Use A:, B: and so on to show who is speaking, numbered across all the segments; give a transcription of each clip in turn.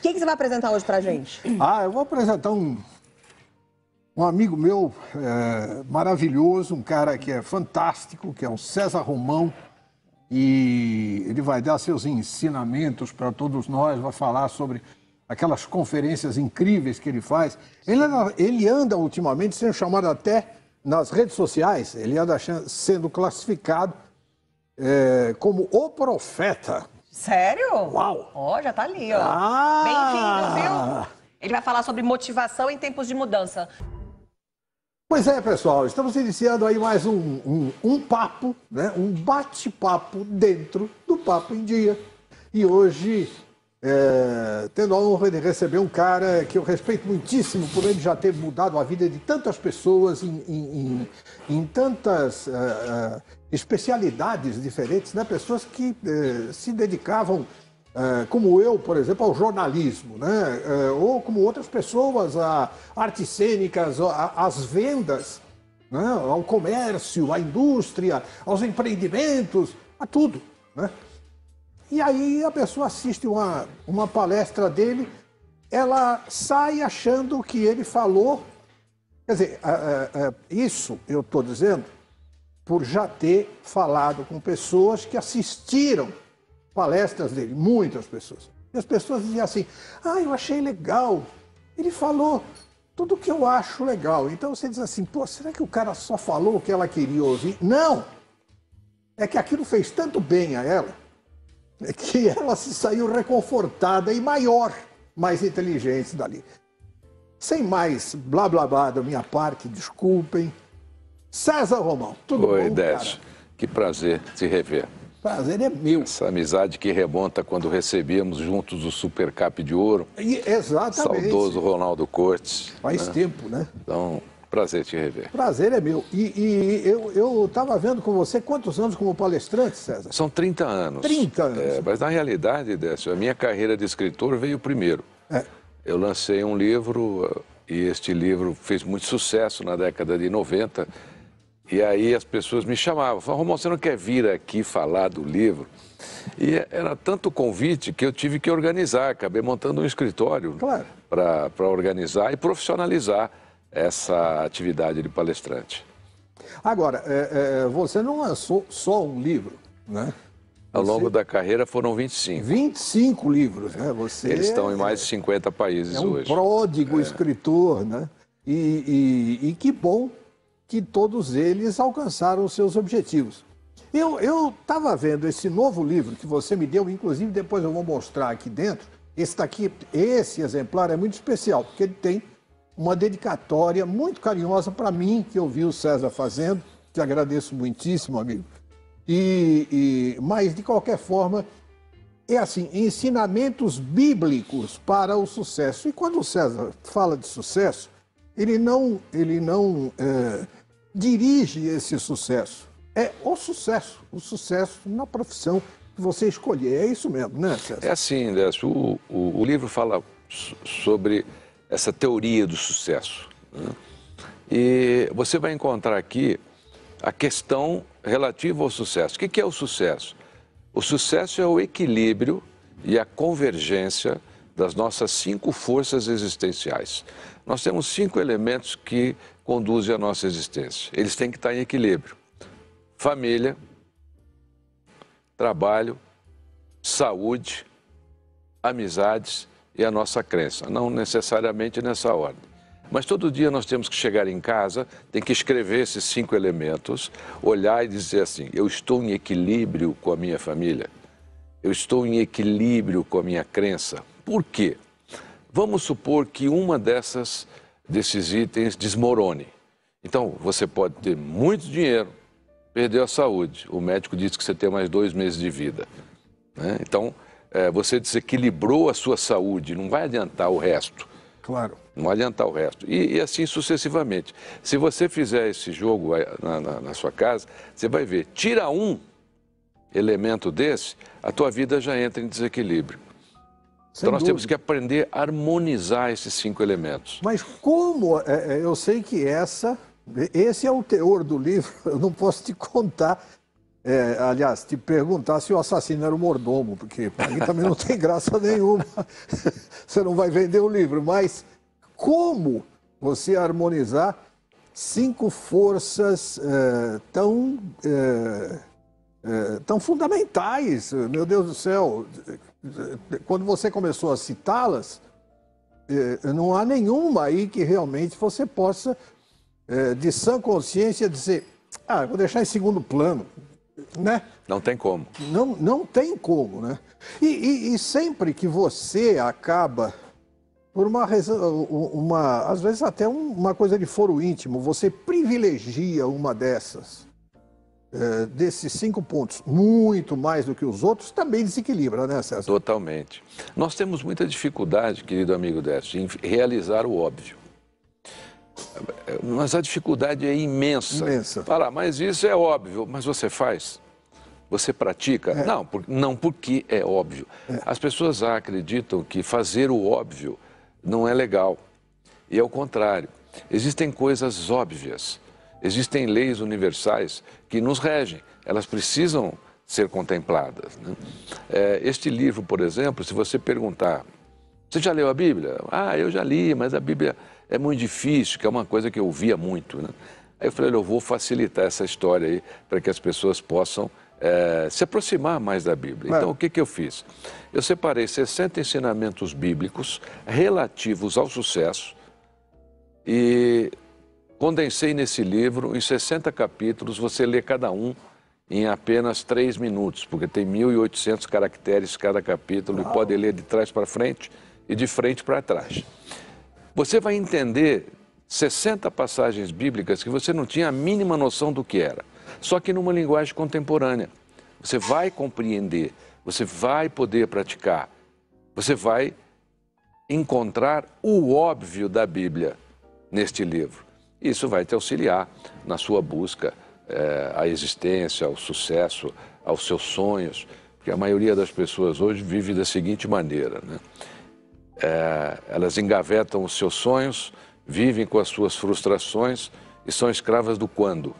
A: O que, que, você vai apresentar hoje pra gente?
B: Ah, eu vou apresentar um, um amigo meu é, maravilhoso, um cara que é fantástico, que é o César Romão. E ele vai dar seus ensinamentos para todos nós, vai falar sobre aquelas conferências incríveis que ele faz. Ele anda, ele anda ultimamente sendo chamado até nas redes sociais, ele anda sendo classificado é, como o profeta. Sério? Uau! Ó, já tá ali, ó. Ah. Bem-vindo, viu? Ele vai falar sobre motivação em tempos de mudança. Pois é, pessoal, estamos iniciando aí mais um, um, um papo, né? um bate-papo dentro do Papo em Dia. E hoje, é, tendo a honra de receber um cara que eu respeito muitíssimo por ele já ter mudado a vida de tantas pessoas em, em, em, em tantas uh, uh, especialidades diferentes, né? pessoas que eh, se dedicavam, eh, como eu, por exemplo, ao jornalismo, né? Eh, ou como outras pessoas, a artes cênicas, às vendas, né? ao comércio, à indústria, aos empreendimentos, a tudo. Né? E aí a pessoa assiste uma, uma palestra dele, ela sai achando que ele falou. Quer dizer, eh, eh, eh, isso eu estou dizendo por já ter falado com pessoas que assistiram palestras dele, muitas pessoas. E as pessoas diziam assim: ah, eu achei legal. Ele falou tudo o que eu acho legal. Então você diz assim: pô, será que o cara só falou o que ela queria ouvir? Não! É que aquilo fez tanto bem a ela é que ela se saiu reconfortada e maior, mais inteligente dali. Sem mais blá blá blá da minha parte, desculpem. César Romão, tudo Oi, bom? Oi, Décio.
A: Que prazer te rever. Prazer é meu. Essa amizade que remonta quando recebíamos juntos o Super Cap de Ouro.
B: E, exatamente. Saudoso
A: Ronaldo Cortes. Faz né? tempo, né? Então, prazer te rever.
B: Prazer é meu. E, e eu estava vendo com você quantos anos como palestrante, César?
A: São 30 anos. 30 anos. É, mas na realidade, Décio, a minha carreira de escritor veio primeiro. É. Eu lancei um livro eh, e este livro fez muito sucesso na década de 90 e aí as pessoas me chamavam, falavam, Romão, você não quer vir aqui falar do livro? E era tanto convite que eu tive que organizar, acabei montando um escritório claro. para organizar e profissionalizar essa atividade de palestrante.
B: Agora, é, é, é, você não lançou só um livro, né?
A: Ao longo da carreira foram 25.
B: 25 livros, né? Você Eles estão em é
A: mais de 50 países hoje. É um hoje. pródigo é.
B: escritor, né? E, e, e que bom que todos eles alcançaram os seus objetivos. Eu estava vendo esse novo livro que você me deu, inclusive depois eu vou mostrar aqui dentro. Esse daqui, esse exemplar é muito especial, porque ele tem uma dedicatória muito carinhosa para mim, que eu vi o César fazendo, que agradeço muitíssimo, amigo. E, e, mas, de qualquer forma, é assim, ensinamentos bíblicos para o sucesso. E quando o César fala de sucesso, ele não, ele não é, dirige esse sucesso. É o sucesso, o sucesso na profissão que você escolher. É isso mesmo, né, César?
A: É assim, Décio. O, o, o livro fala sobre essa teoria do sucesso. Né? E você vai encontrar aqui a questão relativa ao sucesso. O que é o sucesso? O sucesso é o equilíbrio e a convergência das nossas cinco forças existenciais. Nós temos cinco elementos que conduzem a nossa existência. Eles têm que estar em equilíbrio: família, trabalho, saúde, amizades e a nossa crença. Não necessariamente nessa ordem. Mas todo dia nós temos que chegar em casa, tem que escrever esses cinco elementos, olhar e dizer assim: eu estou em equilíbrio com a minha família, eu estou em equilíbrio com a minha crença, por quê? Vamos supor que uma dessas desses itens desmorone. Então, você pode ter muito dinheiro, perdeu a saúde, o médico disse que você tem mais dois meses de vida. Né? Então, é, você desequilibrou a sua saúde, não vai adiantar o resto. Claro. Não vai adiantar o resto. E, e assim sucessivamente. Se você fizer esse jogo eh, na, na, na sua casa, você vai ver, tira um elemento desse, a tua vida já entra em desequilíbrio. Sem então nós dúvida. temos que aprender a harmonizar esses cinco elementos.
B: Mas como? É, é, eu sei que essa, esse é o teor do livro. Eu não posso te contar. É, aliás, te perguntar se o assassino era o mordomo, porque para mim também não tem graça nenhuma. Você não vai vender o livro, mas como você harmonizar cinco forças é, tão é, é tão fundamentais, meu Deus do céu, quando você começou a citá-las, eh, não há nenhuma aí que realmente você possa, eh, de sã consciência, dizer: ah, vou deixar em segundo plano. Né?
A: Não tem como.
B: Não, não tem como, né? E, e, e sempre que você acaba por uma, uma às vezes até uma coisa de foro íntimo, você privilegia uma dessas é, desses cinco pontos, muito mais do que os outros, também desequilibra, né, César?
A: Totalmente. Nós temos muita dificuldade, querido amigo Décio, em realizar o óbvio. Mas a dificuldade é imensa. Imensa. Para, mas isso é óbvio. Mas você faz? Você pratica? É. Não, por, não porque é óbvio. É. As pessoas acreditam que fazer o óbvio não é legal. E é o contrário. Existem coisas óbvias existem leis universais que nos regem, elas precisam ser contempladas. Né? É, este livro, por exemplo, se você perguntar, você já leu a Bíblia? Ah, eu já li, mas a Bíblia é muito difícil, que é uma coisa que eu via muito. Né? Aí eu falei, eu vou facilitar essa história aí para que as pessoas possam é, se aproximar mais da Bíblia. É. Então, o que, que eu fiz? Eu separei 60 ensinamentos bíblicos relativos ao sucesso e Condensei nesse livro, em 60 capítulos, você lê cada um em apenas 3 minutos, porque tem 1.800 caracteres cada capítulo Uau. e pode ler de trás para frente e de frente para trás. Você vai entender 60 passagens bíblicas que você não tinha a mínima noção do que era, só que numa linguagem contemporânea. Você vai compreender, você vai poder praticar, você vai encontrar o óbvio da Bíblia neste livro. Isso vai te auxiliar na sua busca é, à existência, ao sucesso, aos seus sonhos. Porque a maioria das pessoas hoje vive da seguinte maneira: né? é, elas engavetam os seus sonhos, vivem com as suas frustrações e são escravas do quando.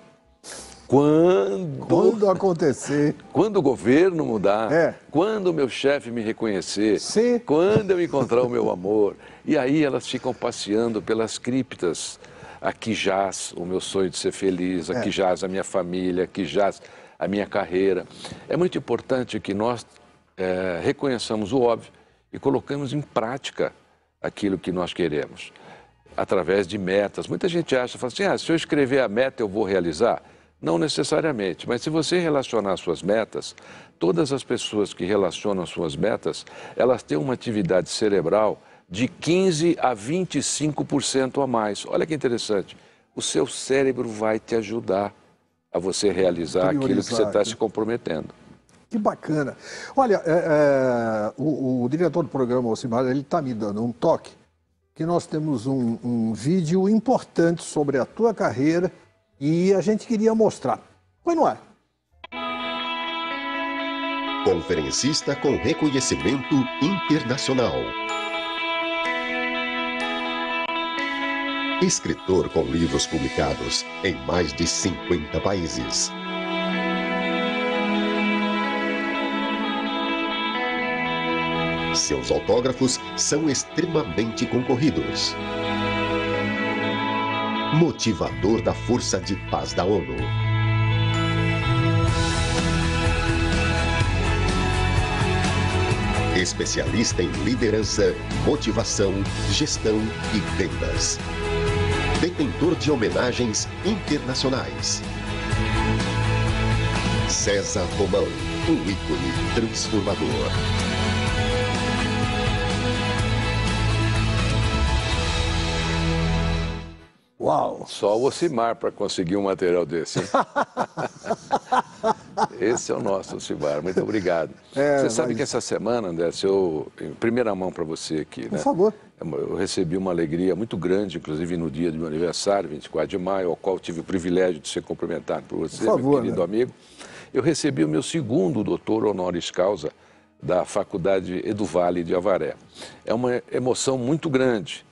B: Quando, quando acontecer. Quando o
A: governo mudar. É. Quando o meu chefe me reconhecer. Sim. Quando eu encontrar o meu amor. E aí elas ficam passeando pelas criptas aqui jaz o meu sonho de ser feliz, aqui é. jaz a minha família, aqui jaz a minha carreira. É muito importante que nós é, reconheçamos o óbvio e colocamos em prática aquilo que nós queremos, através de metas. Muita gente acha, fala assim, ah, se eu escrever a meta eu vou realizar. Não necessariamente, mas se você relacionar suas metas, todas as pessoas que relacionam suas metas, elas têm uma atividade cerebral de 15 a 25% a mais. Olha que interessante. O seu cérebro vai te ajudar a você realizar Priorizar, aquilo que você está né? se comprometendo.
B: Que bacana. Olha, é, é, o, o, diretor do programa, Osimar, ele está me dando um toque que nós temos um, um vídeo importante sobre a tua carreira e a gente queria mostrar. Põe no ar. Conferencista com reconhecimento internacional. Escritor com livros publicados em mais de 50 países. Seus autógrafos são extremamente concorridos. Motivador da Força de Paz da ONU. Especialista em liderança, motivação, gestão e vendas detentor de homenagens internacionais. César Romão, um ícone transformador.
A: Uau! Só o Ocimar para conseguir um material desse. Esse é o nosso, Alcibar. Muito obrigado. É, você sabe que essa semana, André, eu, em primeira mão para você aqui, né? Por favor. É, eu recebi uma alegria muito grande, inclusive no dia do meu aniversário, 24 de maio, ao qual tive o privilégio de ser cumprimentado por você, por favor, meu né? querido né? amigo. Eu recebi o meu segundo doutor honoris causa da Faculdade Edu Vale de Avaré. É uma emoção muito grande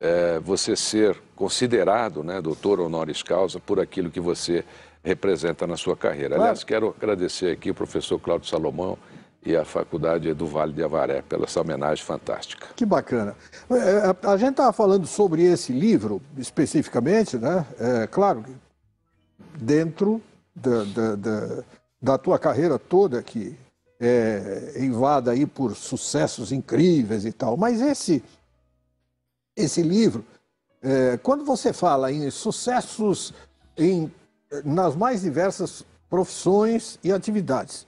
A: é, você ser considerado, né, doutor honoris causa, por aquilo que você representa na sua carreira. Claro. Aliás, quero agradecer aqui o professor Cláudio Salomão e a Faculdade do Vale de Avaré pela essa homenagem fantástica.
B: Que bacana. É, é, a gente estava falando sobre esse livro especificamente, né? É, claro, dentro da, da, da, da tua carreira toda que é, invada aí por sucessos incríveis e tal. Mas esse, esse livro, é, quando você fala em sucessos em nas mais diversas profissões e atividades.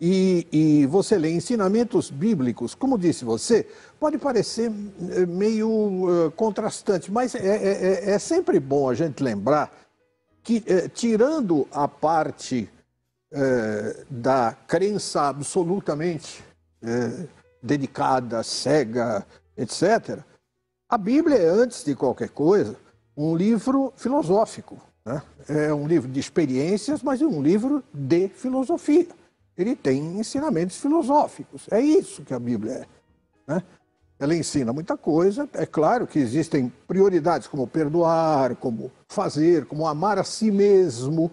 B: E, e, você lê ensinamentos bíblicos, como disse você, pode parecer eh, meio uh, contrastante, mas é, é, é, é, sempre bom a gente lembrar que, eh, tirando a parte da crença absolutamente dedicada, cega, etc., a Bíblia é, antes de qualquer coisa, um livro filosófico né? É um livro de experiências, mas é um livro de filosofia. Ele tem ensinamentos filosóficos. É isso que a Bíblia é. Né? Ela ensina muita coisa. É claro que existem prioridades como perdoar, como fazer, como amar a si mesmo,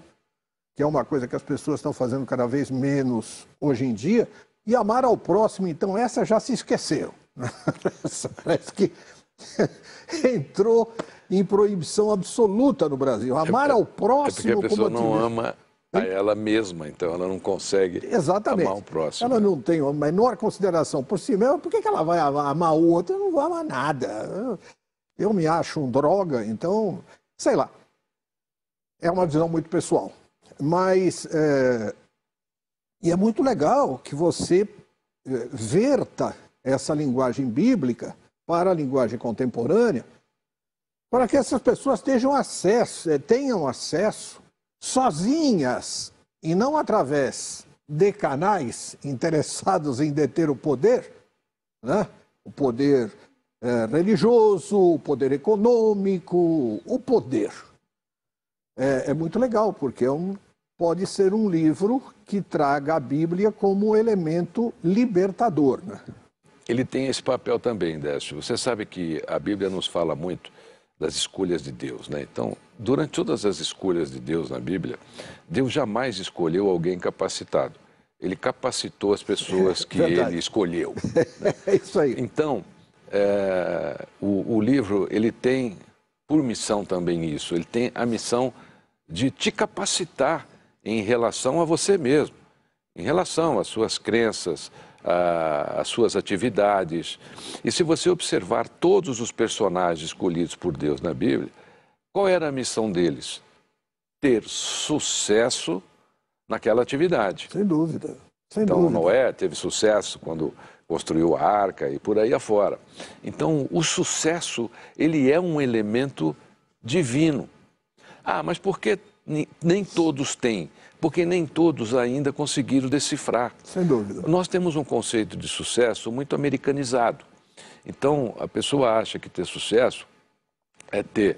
B: que é uma coisa que as pessoas estão fazendo cada vez menos hoje em dia. E amar ao próximo, então, essa já se esqueceu. Né? Parece que entrou em proibição absoluta no Brasil. É amar é, ao próximo. É porque a pessoa não ama
A: a ela mesma, então ela não consegue Exatamente. amar o próximo.
B: Ela não tem a menor consideração por si mesma, por que, ela vai amar o outro? Eu não vou amar nada. Eu me acho um droga, então, sei lá. É uma visão muito pessoal. Mas, é... e é muito legal que você é, verta essa linguagem bíblica para a linguagem contemporânea, para que essas pessoas tenham acesso, eh, tenham acesso sozinhas e não através de canais interessados em deter o poder, né? o poder é, religioso, o poder econômico, o poder. É, é muito legal, porque é um, pode ser um livro que traga a Bíblia como elemento libertador. Né?
A: ele tem esse papel também, Décio. Você sabe que a Bíblia nos fala muito das escolhas de Deus, né? Então, durante todas as escolhas de Deus na Bíblia, Deus jamais escolheu alguém capacitado. Ele capacitou as pessoas que ele escolheu. Né? é isso aí. Então, é, o, o livro ele tem por missão também isso. Ele tem a missão de te capacitar em relação a você mesmo, em relação às suas crenças, as suas atividades. E se você observar todos os personagens escolhidos por Deus na Bíblia, qual era a missão deles? Ter sucesso naquela atividade. Sem dúvida. Sem então, dúvida. Noé teve sucesso quando construiu a arca e por aí afora. Então, o sucesso, ele é um elemento divino. Ah, mas por que nem todos têm, porque nem todos ainda conseguiram decifrar. Sem dúvida. Nós temos um conceito de sucesso muito americanizado. Então, a pessoa acha que ter sucesso é ter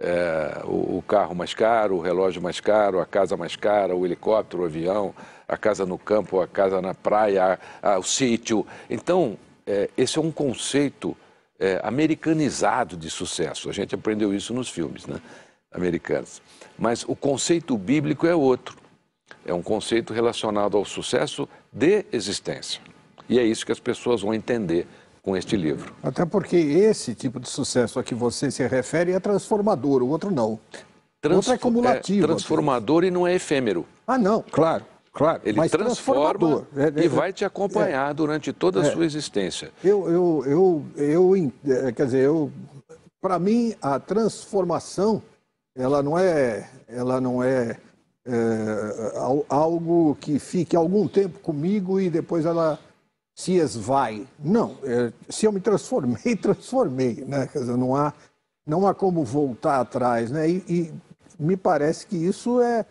A: é, o, o, carro mais caro, o relógio mais caro, a casa mais cara, o helicóptero, o avião, a casa no campo, a casa na praia, a, a, o sítio. Então, é, esse é um conceito é, americanizado de sucesso. A gente aprendeu isso nos filmes né, americanos. Mas o conceito bíblico é outro. É um conceito relacionado ao sucesso de existência. E é isso que as pessoas vão entender com este livro.
B: Até porque esse tipo de sucesso a que você se refere é transformador, o outro não. Transf... Outro é cumulativo. É transformador
A: e não é efêmero.
B: Ah, não, claro.
A: Claro, ele mas transforma é, é, e vai te é, acompanhar é, durante toda a é. sua existência.
B: Eu, eu, eu, eu, é, quer dizer, eu, para mim a transformação ela não é, ela não é, é, algo que fique algum tempo comigo e depois ela se esvai. Não, é, se eu me transformei, transformei, né? Quer dizer, não há, não há como voltar atrás, né? E, e me parece que isso é,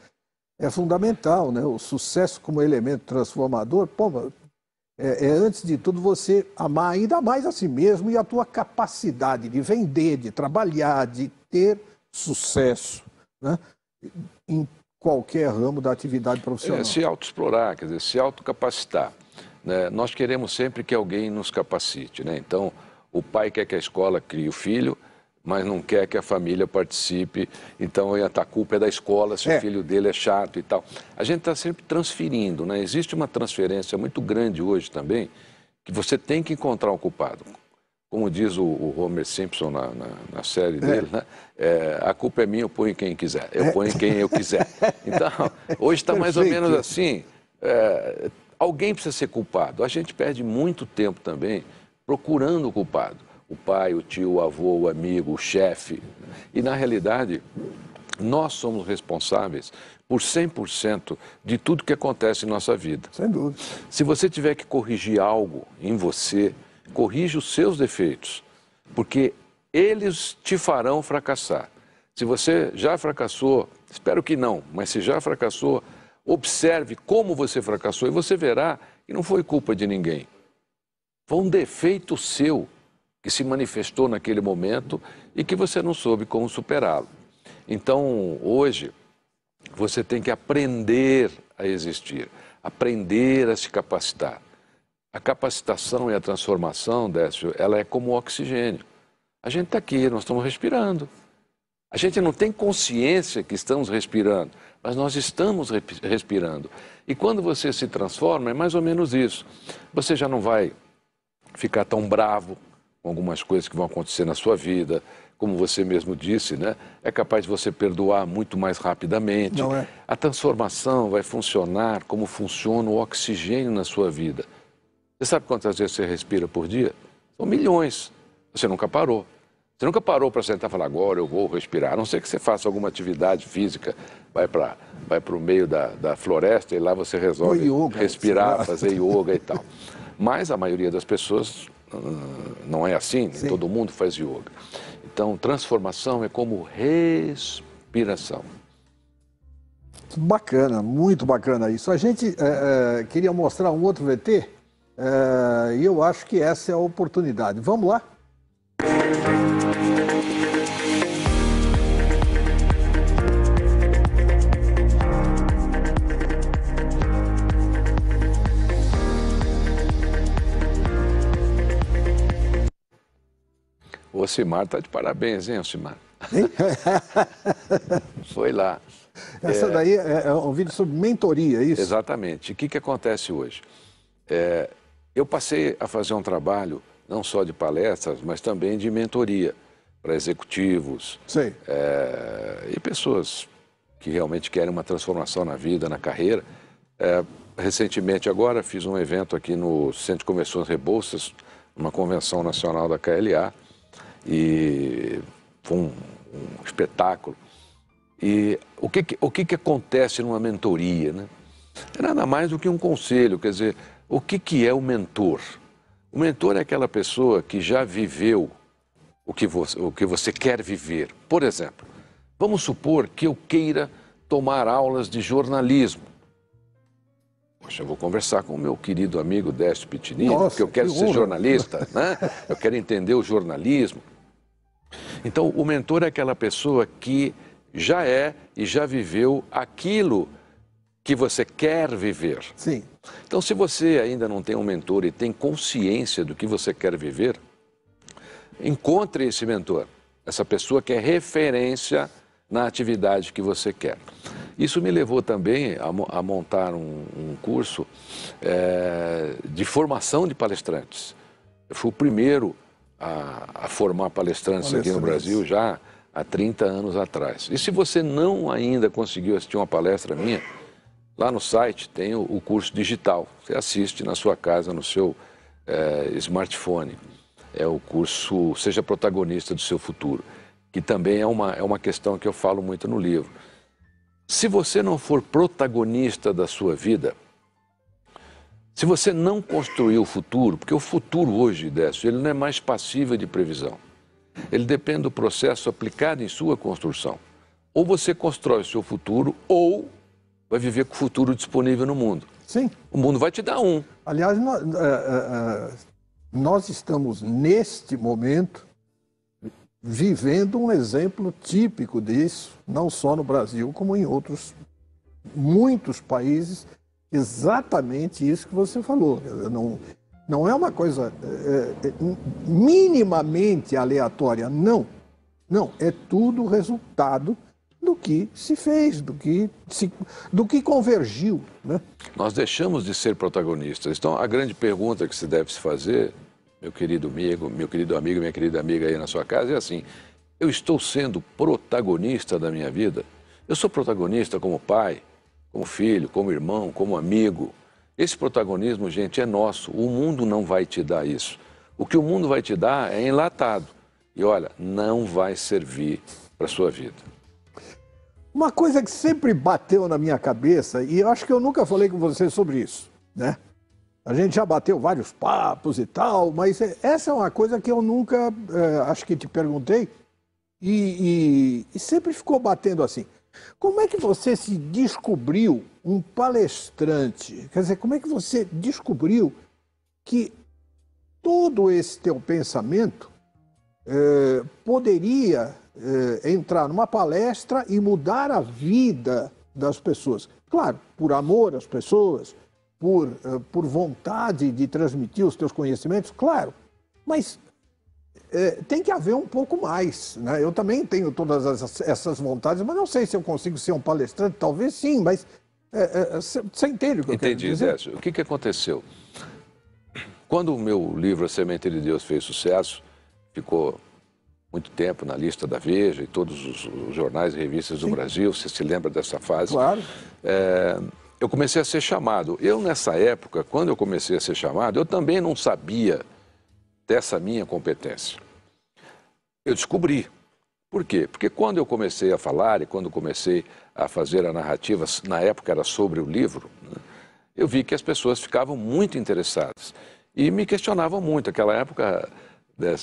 B: é fundamental, né? O sucesso como elemento transformador, pô, é, é, antes de tudo você amar ainda mais a si mesmo e a tua capacidade de vender, de trabalhar, de ter sucesso né, em qualquer ramo da atividade profissional. É, se
A: autoexplorar, quer dizer, se autocapacitar. Né? Nós queremos sempre que alguém nos capacite. Né? Então, o pai quer que a escola crie o filho, mas não quer que a família participe. Então, é, tá, a culpa é da escola se é. o filho dele é chato e tal. A gente está sempre transferindo, né? Existe uma transferência muito grande hoje também, que você tem que encontrar o culpado como diz o, o Homer Simpson na, na, na série é. dele, né? é, a culpa é minha, eu ponho quem quiser, eu é. ponho quem eu quiser. Então, hoje está mais ou menos assim. É, alguém precisa ser culpado. A gente perde muito tempo também procurando o culpado. O pai, o tio, o avô, o amigo, o chefe. E, na realidade, nós somos responsáveis por 100% de tudo que acontece em nossa vida. Sem dúvida. Se você tiver que corrigir algo em você, corrige os seus defeitos, porque eles te farão fracassar. Se você já fracassou, espero que não, mas se já fracassou, observe como você fracassou e você verá que não foi culpa de ninguém. Foi um defeito seu que se manifestou naquele momento e que você não soube como superá-lo. Então, hoje, você tem que aprender a existir, aprender a se capacitar. A capacitação e a transformação, Décio, ela é como o oxigênio. A gente está aqui, nós estamos respirando. A gente não tem consciência que estamos respirando, mas nós estamos respirando. E quando você se transforma, é mais ou menos isso. Você já não vai ficar tão bravo com algumas coisas que vão acontecer na sua vida, como você mesmo disse, né? É capaz de você perdoar muito mais rapidamente. Não é. A transformação vai funcionar como funciona o oxigênio na sua vida. Você sabe quantas vezes você respira por dia? São milhões. Você nunca parou. Você nunca parou para sentar e falar, agora eu vou respirar. A não ser que você faça alguma atividade física, vai para vai o meio da, da floresta e lá você resolve yoga, respirar, fazer yoga e tal. Mas a maioria das pessoas hum, não é assim, Sim. todo mundo faz yoga. Então, transformação é como respiração.
B: Bacana, muito bacana isso. A gente é, é, queria mostrar um outro VT é, e eu acho que essa é a oportunidade. Vamos lá?
A: O Ocimar está de parabéns, hein, Ocimar? Foi lá.
B: Essa é... daí é, é um vídeo sobre mentoria, é isso?
A: Exatamente. O que, que acontece hoje? É, eu passei a fazer um trabalho não só de palestras, mas também de mentoria para executivos é, e pessoas que realmente querem uma transformação na vida, na carreira. É, recentemente agora fiz um evento aqui no Centro de Convenções Rebouças, uma convenção nacional da KLA, e foi um, um espetáculo. E o que, o que, que acontece numa mentoria? Né? É nada mais do que um conselho, quer dizer, o que, que é o mentor? O mentor é aquela pessoa que já viveu o que, você, o que você quer viver. Por exemplo, vamos supor que eu queira tomar aulas de jornalismo. Poxa, eu vou conversar com o meu querido amigo Décio Pitinini, porque eu quero que ser jornalista, né? Eu quero entender o jornalismo. Então, o mentor é aquela pessoa que já é e já viveu aquilo que você quer viver. Sim. Então, se você ainda não tem um mentor e tem consciência do que você quer viver, encontre esse mentor, essa pessoa que é referência na atividade que você quer. Isso me levou também a, a montar um, um curso é, de formação de palestrantes. Eu fui o primeiro a, a formar palestrantes, palestrantes aqui no Brasil já há 30 anos atrás. E se você não ainda conseguiu assistir uma palestra minha, Lá no site tem o, o curso digital. Você assiste na sua casa, no seu é, smartphone. É o curso Seja Protagonista do Seu Futuro, que também é uma, é uma questão que eu falo muito no livro. Se você não for protagonista da sua vida, se você não construir o futuro, porque o futuro hoje, Décio, ele não é mais passível de previsão. Ele depende do processo aplicado em sua construção. Ou você constrói o seu futuro, ou vai viver com o futuro disponível no mundo. Sim. O mundo vai te dar
B: um. Aliás, nós, é, é, é, nós estamos, neste momento, vivendo um exemplo típico disso, não só no Brasil, como em outros muitos países, exatamente isso que você falou. Não, não é uma coisa é, é, minimamente aleatória, não. Não, é tudo resultado do que se fez, do que, se, do que convergiu. Né?
A: Nós deixamos de ser protagonistas. Então, a grande pergunta que se deve se fazer, meu querido amigo, meu querido amigo, minha querida amiga aí na sua casa, é assim: eu estou sendo protagonista da minha vida? Eu sou protagonista como pai, como filho, como irmão, como amigo. Esse protagonismo, gente, é nosso. O mundo não vai te dar isso. O que o mundo vai te dar é enlatado. E olha, não vai servir para sua vida.
B: Uma coisa que sempre bateu na minha cabeça, e eu acho que eu nunca falei com você sobre isso, né? A gente já bateu vários papos e tal, mas é, essa é uma coisa que eu nunca, é, acho que te perguntei, e, e, e sempre ficou batendo assim. Como é que você se descobriu um palestrante? Quer dizer, como é que você descobriu que todo esse teu pensamento é, poderia é, entrar numa palestra e mudar a vida das pessoas. Claro, por amor às pessoas, por, é, por vontade de transmitir os teus conhecimentos, claro, mas é, tem que haver um pouco mais. Né? Eu também tenho todas as, essas vontades, mas não sei se eu consigo ser um palestrante, talvez sim, mas você entende o que eu
A: Entendi, quero dizer? O que, que aconteceu? Quando o meu livro A Semente de Deus fez sucesso, ficou muito tempo na lista da Veja e todos os, os jornais e revistas do Brasil, você se lembra dessa fase? Claro. É, eu comecei a ser chamado. Eu, nessa época, quando eu comecei a ser chamado, eu também não sabia dessa minha competência. Eu descobri. Por quê? Porque quando eu comecei a falar e quando comecei a fazer a narrativa, na época era sobre o livro, né, eu vi que as pessoas ficavam muito interessadas e me questionavam muito. Aquela época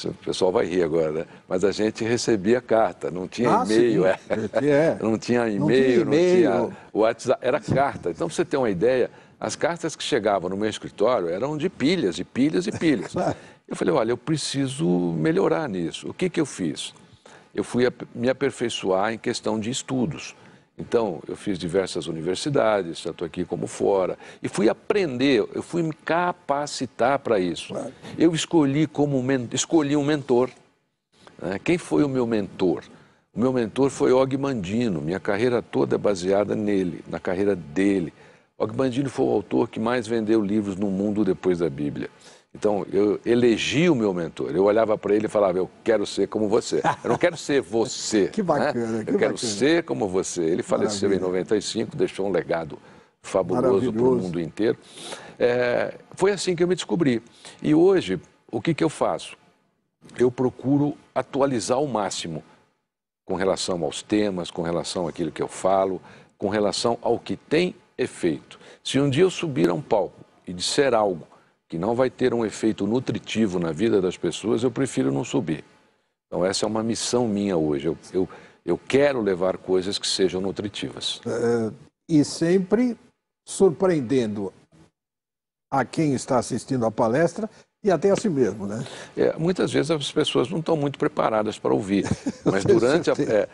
A: o pessoal vai rir agora, né? mas a gente recebia carta, não tinha ah, e-mail, é. é. não tinha e-mail, não tinha, não tinha WhatsApp, era carta. Então, para você ter uma ideia, as cartas que chegavam no meu escritório eram de pilhas, e pilhas, e pilhas. Eu falei, olha, eu preciso melhorar nisso. O que, que eu fiz? Eu fui me aperfeiçoar em questão de estudos. Então, eu fiz diversas universidades, tanto aqui como fora, e fui aprender, eu fui me capacitar para isso. Claro. Eu escolhi como escolhi um mentor. Né? Quem foi o meu mentor? O meu mentor foi Og Mandino, minha carreira toda é baseada nele, na carreira dele. Og Mandino foi o autor que mais vendeu livros no mundo depois da Bíblia. Então, eu elegi o meu mentor. Eu olhava para ele e falava, eu quero ser como você. Eu não quero ser você. que né? bacana. Né? Eu quero bacana. ser como você. Ele faleceu em 95, deixou um legado fabuloso para o mundo inteiro. É, foi assim que eu me descobri. E hoje, o que, que eu faço? Eu procuro atualizar ao máximo com relação aos temas, com relação àquilo que eu falo, com relação ao que tem efeito. Se um dia eu subir a um palco e disser algo que não vai ter um efeito nutritivo na vida das pessoas, eu prefiro não subir. Então, essa é uma missão minha hoje. Eu, eu, eu quero levar coisas que sejam nutritivas.
B: É, e sempre surpreendendo a quem está assistindo à palestra e até a si mesmo, né?
A: É, muitas vezes as pessoas não estão muito preparadas para ouvir, mas durante a, é,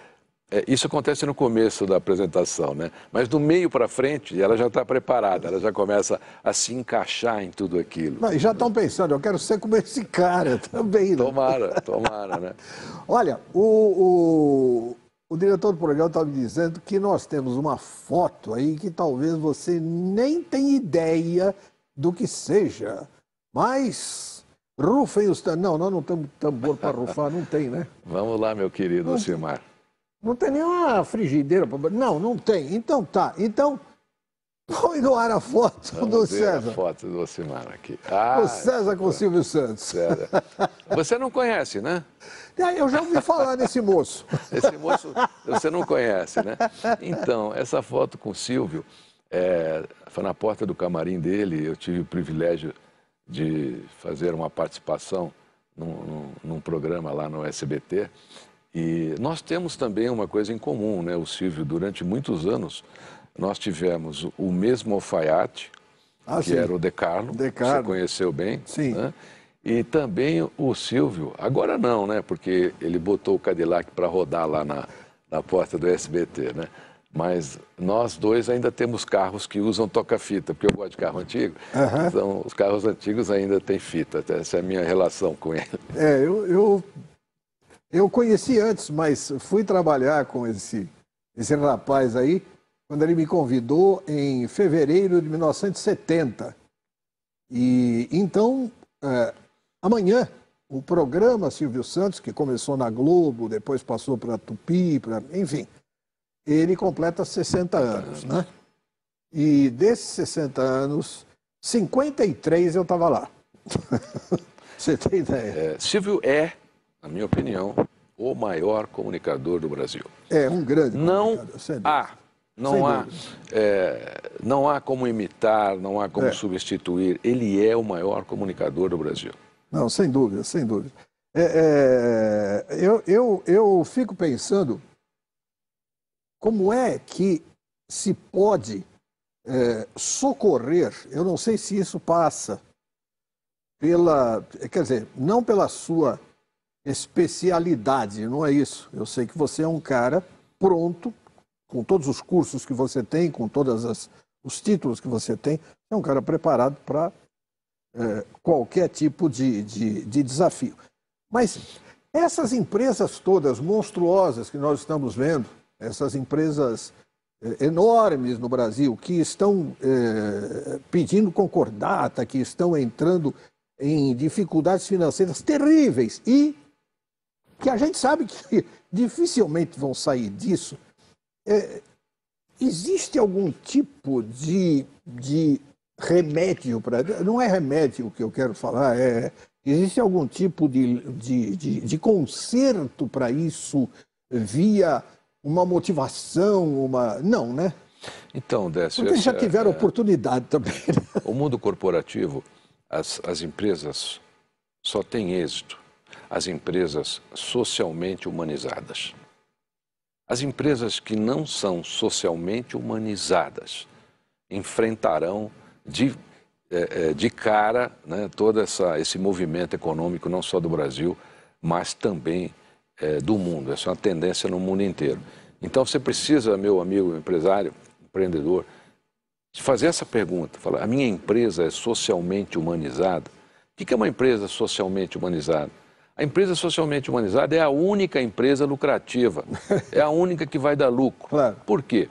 A: é, isso acontece no começo da apresentação, né? Mas do meio para frente, ela já está preparada, ela já começa a se encaixar em tudo aquilo.
B: Não, e já estão pensando, eu quero ser como esse cara também. Né? Tomara, tomara, né? Olha, o, o, o diretor do programa está me dizendo que nós temos uma foto aí que talvez você nem tenha ideia do que seja, mas Rufem os tambores. Não, nós não temos tambor para rufar, não tem, né?
A: Vamos lá, meu querido Ocimar.
B: Não tem nenhuma frigideira. para. Não, não tem. Então tá. Então, põe no ar a foto Vamos do César. a
A: foto do Ocimar
B: aqui. Ah, o César com o Silvio Santos. Sério.
A: Você não conhece, né?
B: É, eu já ouvi falar desse moço.
A: Esse moço você não conhece, né? Então, essa foto com o Silvio é, foi na porta do camarim dele. Eu tive o privilégio de fazer uma participação num, num, num programa lá no SBT. E nós temos também uma coisa em comum, né, o Silvio? Durante muitos anos, nós tivemos o mesmo alfaiate, ah, que sim. era o De Carlo, De Carlo. você conheceu bem. Sim. Né? E também o Silvio, agora não, né? Porque ele botou o Cadillac para rodar lá na, na porta do SBT, né? Mas nós dois ainda temos carros que usam toca-fita, porque eu gosto de carro antigo. Uhum. Então, os carros antigos ainda têm fita. Essa é a minha relação com ele.
B: É, eu, eu eu conheci antes, mas fui trabalhar com esse, esse rapaz aí quando ele me convidou em fevereiro de 1970. E então, é, amanhã, o programa Silvio Santos, que começou na Globo, depois passou para Tupi, pra, enfim, ele completa 60 anos, né? E desses 60 anos, 53 eu estava lá. Você tem ideia? É, Silvio é
A: na minha opinião, o maior comunicador do Brasil.
B: É, um grande não Há, não, há
A: é, não há como imitar, não há como é. substituir. Ele é o maior comunicador do Brasil.
B: Não, sem dúvida, sem dúvida. É, é eu, eu, eu fico pensando como é que se pode é, socorrer, eu não sei se isso passa pela, quer dizer, não pela sua especialidade, não é isso? Eu sei que você é um cara pronto, com todos os cursos que você tem, com todos os títulos que você tem, é um cara preparado para é, qualquer tipo de, de, de desafio. Mas essas empresas todas monstruosas que nós estamos vendo, essas empresas é, enormes no Brasil que estão é, pedindo concordata, que estão entrando em dificuldades financeiras terríveis e que a gente sabe que dificilmente vão sair disso, é, existe algum tipo de, de remédio para. Não é remédio o que eu quero falar, é. Existe algum tipo de, de, de, de conserto para isso via uma motivação, uma. Não, né?
A: Então, Décio. Porque já tiveram é,
B: oportunidade também. Né?
A: O mundo corporativo, as, as empresas só têm êxito as empresas socialmente humanizadas. As empresas que não são socialmente humanizadas enfrentarão de, eh, eh, de cara né, todo essa, esse movimento econômico, não só do Brasil, mas também é, do mundo. Essa é uma tendência no mundo inteiro. Então você precisa, meu amigo empresário, empreendedor, fazer essa pergunta: falar, a minha empresa é socialmente humanizada? O que é uma empresa socialmente humanizada? A empresa socialmente humanizada é a única empresa lucrativa, é a única que vai dar lucro. Claro. Por quê?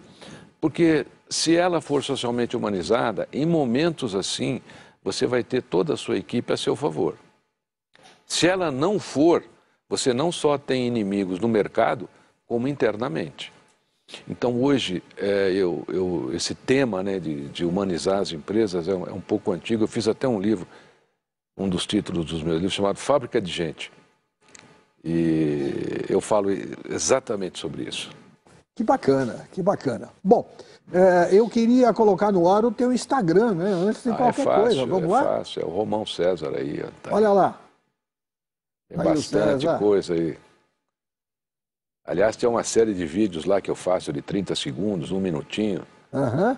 A: Porque se ela for socialmente humanizada, em momentos assim, você vai ter toda a sua equipe a seu favor. Se ela não for, você não só tem inimigos no mercado, como internamente. Então, hoje, é, eu, eu, esse tema né, de, de, humanizar as empresas é um, é um pouco antigo. Eu fiz até um livro, um dos títulos dos meus livros, chamado Fábrica de Gente. E eu falo exatamente sobre isso.
B: Que bacana, que bacana. Bom, é, eu queria colocar no ar o teu Instagram, né? Antes de ah, é qualquer é fácil, coisa. É vamos é lá? É
A: fácil, é o Romão César aí.
B: Tá. Olha lá. Tem aí bastante
A: coisa aí. Aliás, tem uma série de vídeos lá que eu faço de 30 segundos, um minutinho. Uhum.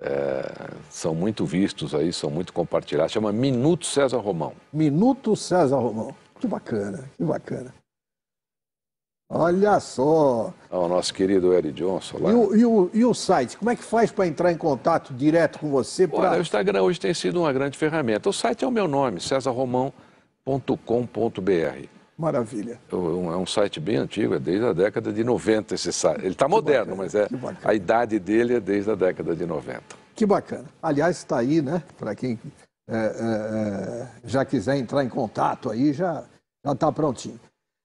A: É, são muito vistos aí, são muito compartilhados. Chama Minuto César Romão.
B: Minuto César Romão. Que bacana, que bacana. Olha só. o nosso querido Eric Johnson lá. E o, e o, e o site? Como é que faz para entrar em contato direto com você? Pra... Olha, o
A: Instagram hoje tem sido uma grande ferramenta. O site é o meu nome, cesarromão.com.br.
B: Maravilha.
A: É, é um site bem antigo, é desde a década de 90 esse site. Ele está moderno, mas é a idade dele é desde a década de 90.
B: Que bacana. Aliás, está aí, né? Para quem é, é, é, já quiser entrar em contato aí, já já está prontinho.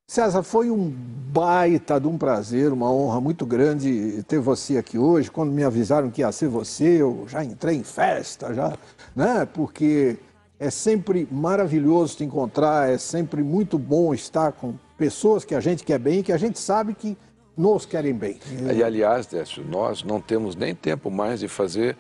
B: César, foi um baita de um prazer, uma honra muito grande ter você aqui hoje. Quando me avisaram que ia ser você, eu já entrei em festa, já, né? Porque é sempre maravilhoso te encontrar, é sempre muito bom estar com pessoas que a gente quer bem, e que a gente sabe que nos querem bem. E,
A: aliás, Décio, nós não temos nem tempo mais de fazer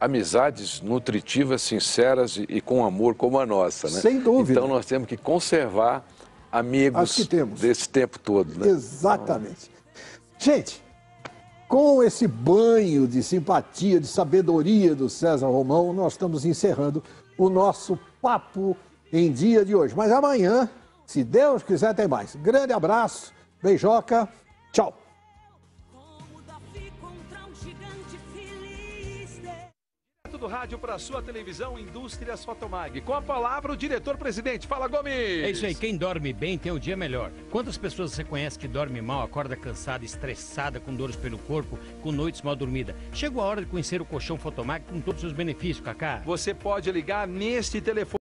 A: amizades nutritivas, sinceras e, e, com amor como a nossa, né? Sem dúvida. Então nós temos que conservar amigos desse tempo todo, né?
B: Exatamente. Então... Gente, com esse banho de simpatia, de sabedoria do César Romão, nós estamos encerrando o nosso papo em dia de hoje. Mas amanhã, se Deus quiser, tem mais. Grande abraço, beijoca, tchau.
A: do rádio para sua televisão, Indústrias Fotomag. Com a palavra, o diretor-presidente. Fala, Gomes!
B: É isso aí, quem dorme bem tem o um dia melhor. Quantas pessoas você conhece que dorme mal, acorda cansada, estressada, com dores pelo corpo, com noites mal dormida? Chegou a hora de conhecer o colchão Fotomag com todos os benefícios, Cacá. Você pode
A: ligar neste telefone.